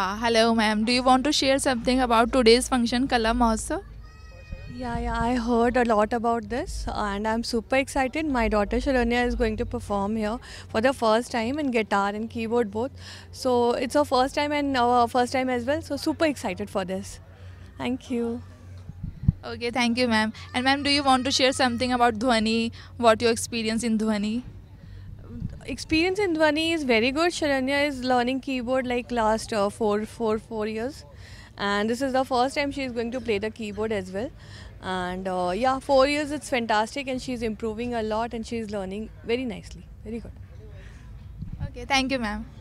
Uh, hello ma'am, do you want to share something about today's function Kala Mahotsav? Yeah, yeah, I heard a lot about this and I'm super excited. My daughter Sharonya is going to perform here for the first time in guitar and keyboard both. So it's her first time and our first time as well. So super excited for this. Thank you. Okay, thank you ma'am. And ma'am, do you want to share something about Dhwani, what your experience in Dhwani? experience in Dhwani is very good. Sharanya is learning keyboard like last uh, four, four, four years, and this is the first time she is going to play the keyboard as well. And uh, yeah, four years it's fantastic, and she's improving a lot, and she's learning very nicely, very good. Okay, thank you, ma'am.